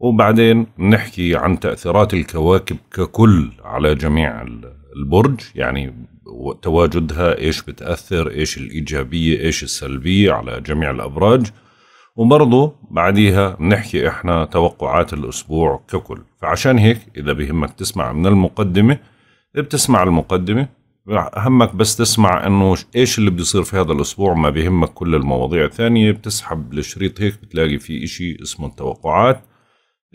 وبعدين نحكي عن تأثيرات الكواكب ككل على جميع البرج يعني تواجدها ايش بتأثر ايش الإيجابية ايش السلبية على جميع الأبراج وبرضه بعديها بنحكي احنا توقعات الأسبوع ككل فعشان هيك إذا بهمك تسمع من المقدمة بتسمع المقدمة همك بس تسمع انه ايش اللي بيصير في هذا الاسبوع ما بيهمك كل المواضيع الثانية بتسحب الشريط هيك بتلاقي في اشي اسمه التوقعات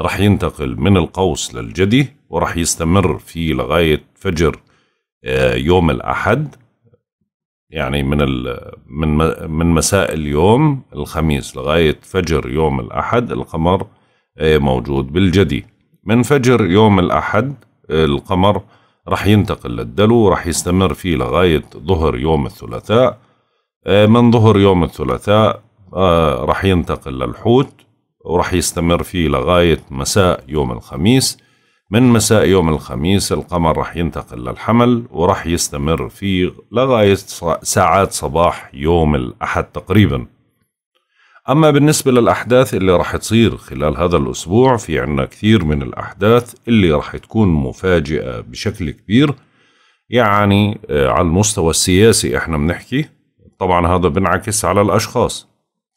رح ينتقل من القوس للجدي ورح يستمر فيه لغاية فجر آه، يوم الأحد يعني من من من مساء اليوم الخميس لغاية فجر يوم الأحد القمر آه، موجود بالجدي من فجر يوم الأحد آه، القمر رح ينتقل للدلو رح يستمر فيه لغاية ظهر يوم الثلاثاء من ظهر يوم الثلاثاء رح ينتقل للحوت ورح يستمر فيه لغاية مساء يوم الخميس من مساء يوم الخميس القمر رح ينتقل للحمل ورح يستمر فيه لغاية ساعات صباح يوم الأحد تقريبا أما بالنسبة للأحداث اللي رح تصير خلال هذا الأسبوع في عنا كثير من الأحداث اللي رح تكون مفاجئة بشكل كبير يعني آه، على المستوى السياسي احنا بنحكي طبعا هذا بنعكس على الأشخاص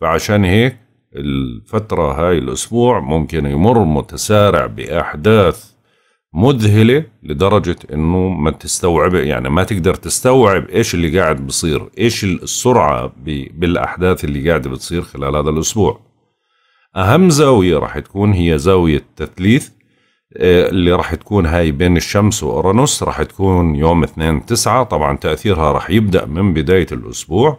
فعشان هيك الفترة هاي الأسبوع ممكن يمر متسارع بأحداث مذهلة لدرجة إنه ما تستوعب يعني ما تقدر تستوعب إيش اللي قاعد بصير إيش السرعة بالأحداث اللي قاعدة بتصير خلال هذا الأسبوع أهم زاوية راح تكون هي زاوية تثليث آه، اللي راح تكون هاي بين الشمس وأورانوس راح تكون يوم 2 9 طبعا تأثيرها راح يبدأ من بداية الأسبوع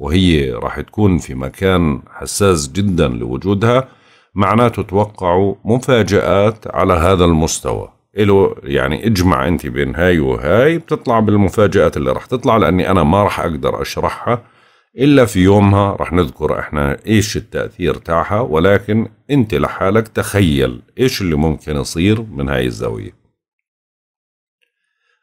وهي راح تكون في مكان حساس جدا لوجودها معناته توقعوا مفاجآت على هذا المستوى إلو يعني اجمع انت بين هاي وهاي بتطلع بالمفاجآت اللي راح تطلع لاني انا ما راح اقدر اشرحها الا في يومها راح نذكر احنا ايش التأثير تاعها ولكن انت لحالك تخيل ايش اللي ممكن يصير من هاي الزاوية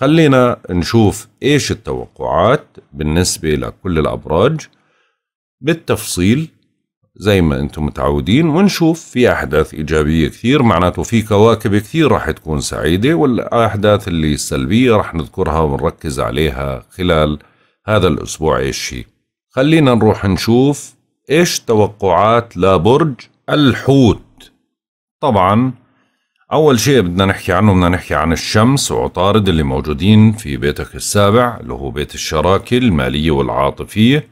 خلينا نشوف ايش التوقعات بالنسبة لكل الأبراج بالتفصيل زي ما انتم متعودين ونشوف في احداث ايجابيه كثير معناته في كواكب كثير راح تكون سعيده والاحداث اللي السلبيه راح نذكرها ونركز عليها خلال هذا الاسبوع ايش هي خلينا نروح نشوف ايش توقعات لبرج الحوت طبعا أول شيء بدنا نحكي عنه بدنا نحكي عن الشمس وعطارد اللي موجودين في بيتك السابع اللي هو بيت الشراكة المالية والعاطفية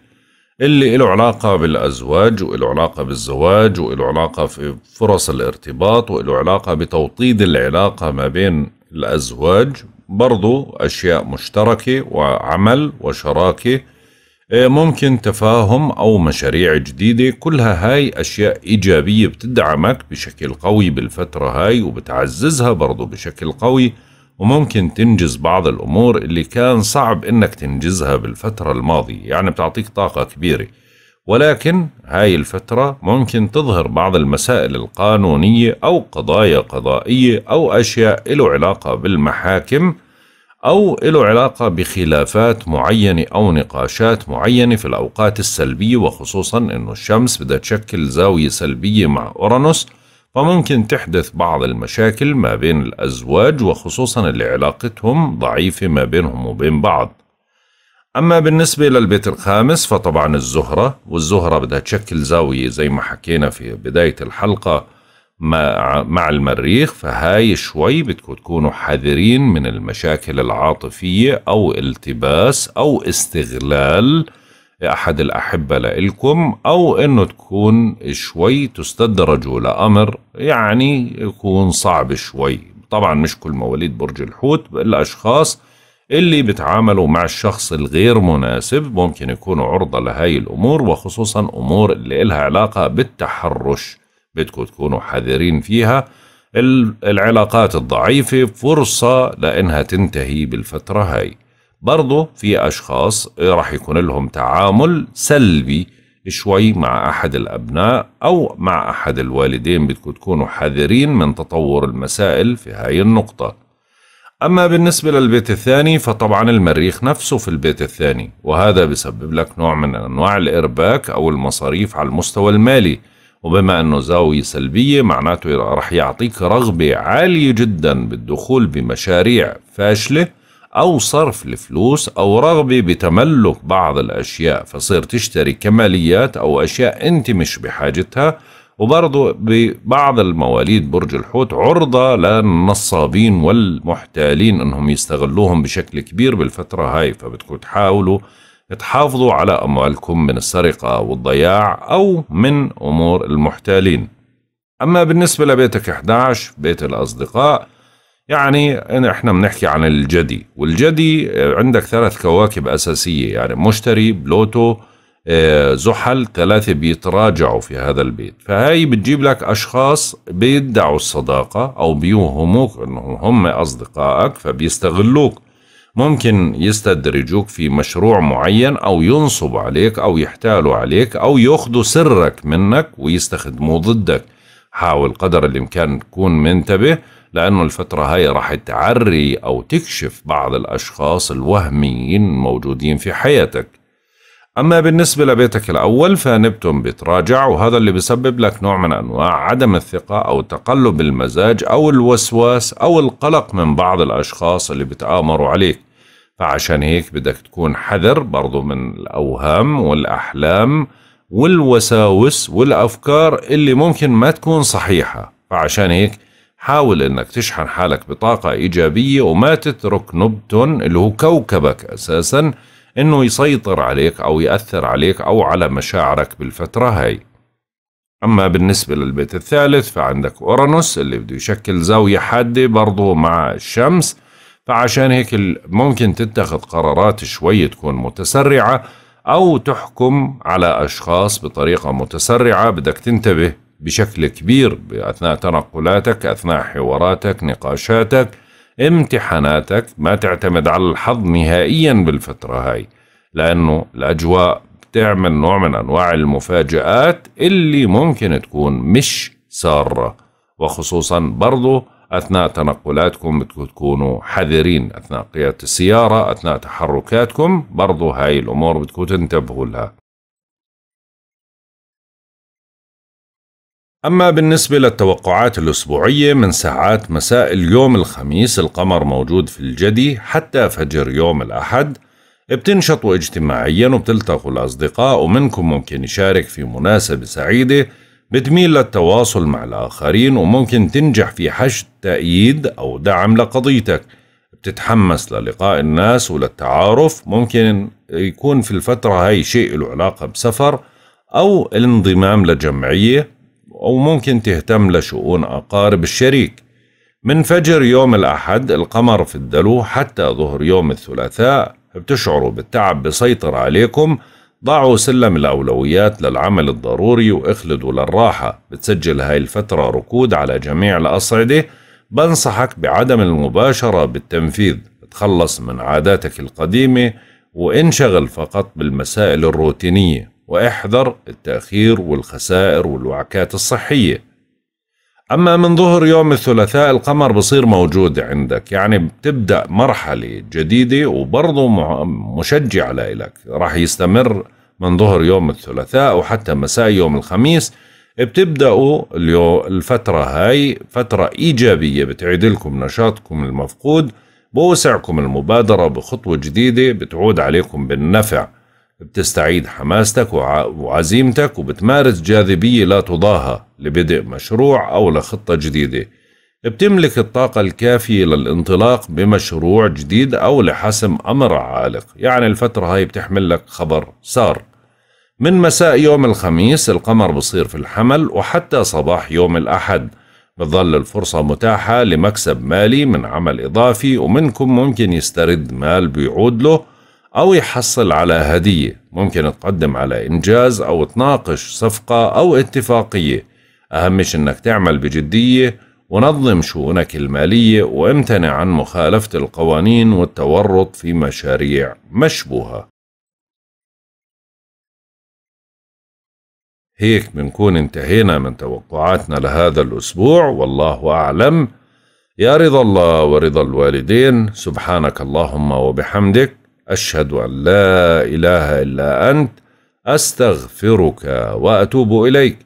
اللي له علاقة بالأزواج وله علاقة بالزواج وله علاقة في فرص الارتباط وله علاقة بتوطيد العلاقة ما بين الأزواج برضو أشياء مشتركة وعمل وشراكة إيه، ممكن تفاهم أو مشاريع جديدة كلها هاي أشياء إيجابية بتدعمك بشكل قوي بالفترة هاي وبتعززها برضو بشكل قوي وممكن تنجز بعض الأمور اللي كان صعب إنك تنجزها بالفترة الماضية يعني بتعطيك طاقة كبيرة ولكن هاي الفترة ممكن تظهر بعض المسائل القانونية أو قضايا قضائية أو أشياء له علاقة بالمحاكم أو له علاقة بخلافات معينة أو نقاشات معينة في الأوقات السلبية وخصوصا أنه الشمس بدها تشكل زاوية سلبية مع أورانوس فممكن تحدث بعض المشاكل ما بين الأزواج وخصوصا اللي علاقتهم ضعيفة ما بينهم وبين بعض أما بالنسبة للبيت الخامس فطبعا الزهرة والزهرة بدها تشكل زاوية زي ما حكينا في بداية الحلقة مع المريخ فهاي شوي بدكم تكونوا حذرين من المشاكل العاطفية أو التباس أو استغلال أحد الأحبة لإلكم أو أنه تكون شوي تستدرجوا لأمر يعني يكون صعب شوي طبعا مش كل مواليد برج الحوت الأشخاص اللي بتعاملوا مع الشخص الغير مناسب ممكن يكونوا عرضة لهاي الأمور وخصوصا أمور اللي إلها علاقة بالتحرش بدكم تكونوا حذرين فيها العلاقات الضعيفة فرصة لأنها تنتهي بالفترة هاي برضو في أشخاص رح يكون لهم تعامل سلبي شوي مع أحد الأبناء أو مع أحد الوالدين بدكم تكونوا حذرين من تطور المسائل في هاي النقطة أما بالنسبة للبيت الثاني فطبعا المريخ نفسه في البيت الثاني وهذا بسبب لك نوع من أنواع الإرباك أو المصاريف على المستوى المالي وبما أنه زاوية سلبية معناته رح يعطيك رغبة عالية جدا بالدخول بمشاريع فاشلة أو صرف الفلوس أو رغبة بتملك بعض الأشياء فصير تشتري كماليات أو أشياء أنت مش بحاجتها وبرضه ببعض المواليد برج الحوت عرضة للنصابين والمحتالين أنهم يستغلوهم بشكل كبير بالفترة هاي فبتكون تحاولوا تحافظوا على أموالكم من السرقة والضياع أو من أمور المحتالين أما بالنسبة لبيتك 11 بيت الأصدقاء يعني احنا بنحكي عن الجدي والجدي عندك ثلاث كواكب أساسية يعني مشتري بلوتو آه، زحل ثلاثة بيتراجعوا في هذا البيت فهاي بتجيب لك أشخاص بيدعوا الصداقة أو بيوهموك أنهم هم أصدقائك فبيستغلوك ممكن يستدرجوك في مشروع معين أو ينصب عليك أو يحتالوا عليك أو ياخدوا سرك منك ويستخدموه ضدك حاول قدر الإمكان تكون منتبه لأنه الفترة هاي راح تعري أو تكشف بعض الأشخاص الوهميين الموجودين في حياتك أما بالنسبة لبيتك الأول فنبتون بتراجع وهذا اللي بيسبب لك نوع من أنواع عدم الثقة أو تقلب المزاج أو الوسواس أو القلق من بعض الأشخاص اللي بتآمروا عليك فعشان هيك بدك تكون حذر برضو من الأوهام والأحلام والوساوس والأفكار اللي ممكن ما تكون صحيحة فعشان هيك حاول انك تشحن حالك بطاقة ايجابية وما تترك نبتون اللي هو كوكبك اساسا انه يسيطر عليك او يأثر عليك او على مشاعرك بالفترة هاي اما بالنسبة للبيت الثالث فعندك اورانوس اللي بده يشكل زاوية حادة برضه مع الشمس فعشان هيك ممكن تتخذ قرارات شوي تكون متسرعة أو تحكم على أشخاص بطريقة متسرعة بدك تنتبه بشكل كبير أثناء تنقلاتك أثناء حواراتك نقاشاتك امتحاناتك ما تعتمد على الحظ نهائيا بالفترة هاي لأنه الأجواء بتعمل نوع من أنواع المفاجآت اللي ممكن تكون مش سارة وخصوصا برضو أثناء تنقلاتكم بدكم تكونوا حذرين أثناء قيادة السيارة أثناء تحركاتكم برضو هاي الأمور بدكم تنتبهوا لها أما بالنسبة للتوقعات الأسبوعية من ساعات مساء اليوم الخميس القمر موجود في الجدي حتى فجر يوم الأحد بتنشطوا اجتماعيا وبتلتقوا الأصدقاء ومنكم ممكن يشارك في مناسبة سعيدة بتميل للتواصل مع الآخرين وممكن تنجح في حشد تأييد أو دعم لقضيتك بتتحمس للقاء الناس وللتعارف ممكن يكون في الفترة هاي شيء له علاقة بسفر أو الانضمام لجمعية أو ممكن تهتم لشؤون أقارب الشريك من فجر يوم الأحد القمر في الدلو حتى ظهر يوم الثلاثاء بتشعروا بالتعب بسيطر عليكم ضعوا سلم الأولويات للعمل الضروري واخلدوا للراحة بتسجل هاي الفترة ركود على جميع الأصعدة بنصحك بعدم المباشرة بالتنفيذ تخلص من عاداتك القديمة وانشغل فقط بالمسائل الروتينية واحذر التأخير والخسائر والوعكات الصحية أما من ظهر يوم الثلاثاء القمر بصير موجود عندك يعني بتبدأ مرحلة جديدة وبرضه مشجعة لإلك راح يستمر من ظهر يوم الثلاثاء وحتى مساء يوم الخميس بتبدأوا الفترة هاي فترة إيجابية بتعيد لكم نشاطكم المفقود بوسعكم المبادرة بخطوة جديدة بتعود عليكم بالنفع بتستعيد حماستك وعزيمتك وبتمارس جاذبية لا تضاهى لبدء مشروع أو لخطة جديدة بتملك الطاقة الكافية للانطلاق بمشروع جديد أو لحسم أمر عالق يعني الفترة هاي بتحمل لك خبر صار من مساء يوم الخميس القمر بصير في الحمل وحتى صباح يوم الأحد بتظل الفرصة متاحة لمكسب مالي من عمل إضافي ومنكم ممكن يسترد مال بيعود له أو يحصل على هدية ممكن تقدم على إنجاز أو تناقش صفقة أو اتفاقية أهم إنك تعمل بجدية ونظم شؤونك المالية وامتنع عن مخالفة القوانين والتورط في مشاريع مشبوهة هيك بنكون انتهينا من توقعاتنا لهذا الأسبوع والله أعلم يا رضا الله ورضا الوالدين سبحانك اللهم وبحمدك أشهد أن لا إله إلا أنت أستغفرك وأتوب إليك